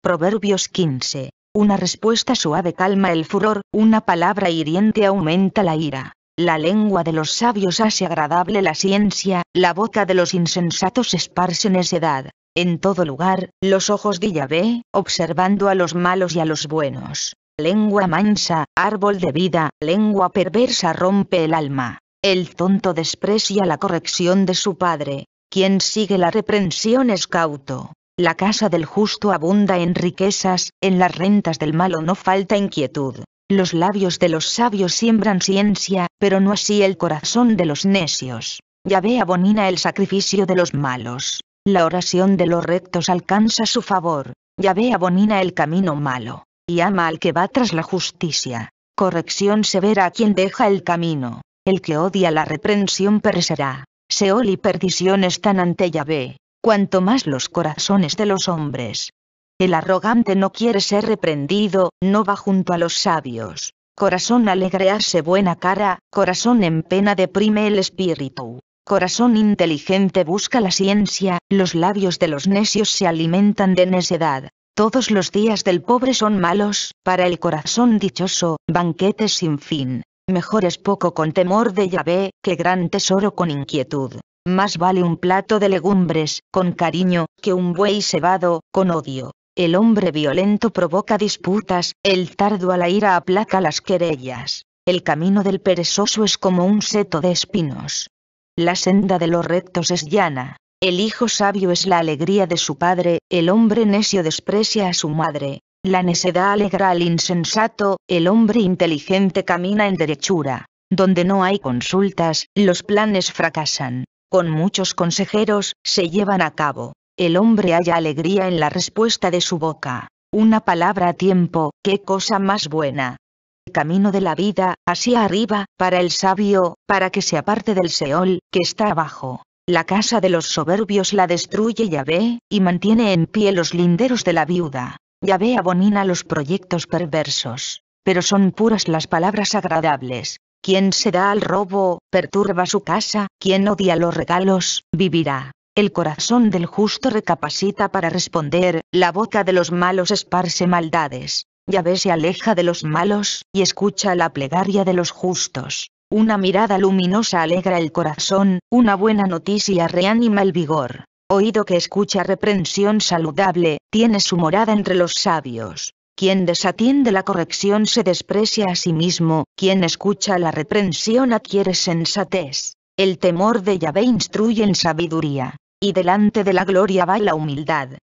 Proverbios 15. Una respuesta suave calma el furor, una palabra hiriente aumenta la ira. La lengua de los sabios hace agradable la ciencia, la boca de los insensatos esparce necedad. En todo lugar, los ojos de Yahvé, observando a los malos y a los buenos. Lengua mansa, árbol de vida, lengua perversa rompe el alma. El tonto desprecia la corrección de su padre. Quien sigue la reprensión es cauto. La casa del justo abunda en riquezas, en las rentas del malo no falta inquietud. Los labios de los sabios siembran ciencia, pero no así el corazón de los necios. Yahvé abonina el sacrificio de los malos. La oración de los rectos alcanza su favor. Yahvé abonina el camino malo. Y ama al que va tras la justicia. Corrección severa a quien deja el camino. El que odia la reprensión perecerá. Seol y perdición están ante Yahvé cuanto más los corazones de los hombres. El arrogante no quiere ser reprendido, no va junto a los sabios. Corazón alegre hace buena cara, corazón en pena deprime el espíritu. Corazón inteligente busca la ciencia, los labios de los necios se alimentan de necedad. Todos los días del pobre son malos, para el corazón dichoso, banquetes sin fin. Mejor es poco con temor de Yahvé, que gran tesoro con inquietud. Más vale un plato de legumbres, con cariño, que un buey cebado, con odio. El hombre violento provoca disputas, el tardo a la ira aplaca las querellas. El camino del perezoso es como un seto de espinos. La senda de los rectos es llana. El hijo sabio es la alegría de su padre, el hombre necio desprecia a su madre. La necedad alegra al insensato, el hombre inteligente camina en derechura. Donde no hay consultas, los planes fracasan con muchos consejeros, se llevan a cabo. El hombre halla alegría en la respuesta de su boca. Una palabra a tiempo, qué cosa más buena. El Camino de la vida, hacia arriba, para el sabio, para que se aparte del Seol, que está abajo. La casa de los soberbios la destruye Yahvé, y mantiene en pie los linderos de la viuda. Yahvé abomina los proyectos perversos, pero son puras las palabras agradables. Quien se da al robo, perturba su casa, quien odia los regalos, vivirá. El corazón del justo recapacita para responder, la boca de los malos esparce maldades. Yahvé se aleja de los malos, y escucha la plegaria de los justos. Una mirada luminosa alegra el corazón, una buena noticia reanima el vigor. Oído que escucha reprensión saludable, tiene su morada entre los sabios. Quien desatiende la corrección se desprecia a sí mismo, quien escucha la reprensión adquiere sensatez. El temor de Yahvé instruye en sabiduría, y delante de la gloria va la humildad.